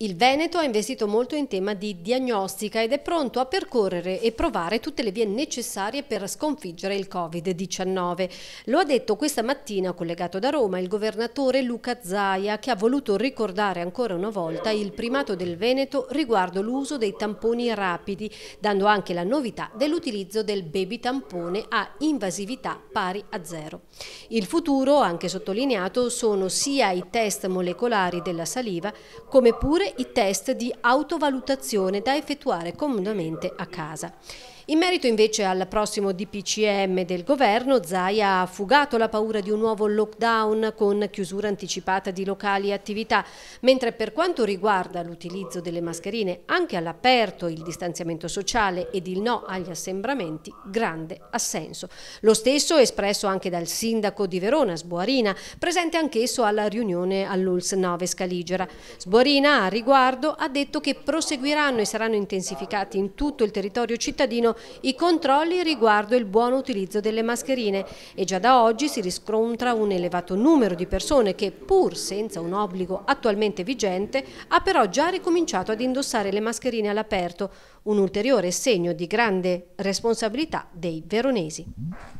Il Veneto ha investito molto in tema di diagnostica ed è pronto a percorrere e provare tutte le vie necessarie per sconfiggere il Covid-19. Lo ha detto questa mattina, collegato da Roma, il governatore Luca Zaia, che ha voluto ricordare ancora una volta il primato del Veneto riguardo l'uso dei tamponi rapidi, dando anche la novità dell'utilizzo del baby tampone a invasività pari a zero. Il futuro, anche sottolineato, sono sia i test molecolari della saliva, come pure i test di autovalutazione da effettuare comunemente a casa. In merito invece al prossimo DPCM del governo, Zaia ha fugato la paura di un nuovo lockdown con chiusura anticipata di locali e attività, mentre per quanto riguarda l'utilizzo delle mascherine anche all'aperto, il distanziamento sociale ed il no agli assembramenti, grande assenso. Lo stesso espresso anche dal sindaco di Verona, Sboarina, presente anch'esso alla riunione all'ULS 9 Scaligera. Sboarina a riguardo ha detto che proseguiranno e saranno intensificati in tutto il territorio cittadino i controlli riguardo il buon utilizzo delle mascherine e già da oggi si riscontra un elevato numero di persone che pur senza un obbligo attualmente vigente ha però già ricominciato ad indossare le mascherine all'aperto, un ulteriore segno di grande responsabilità dei veronesi.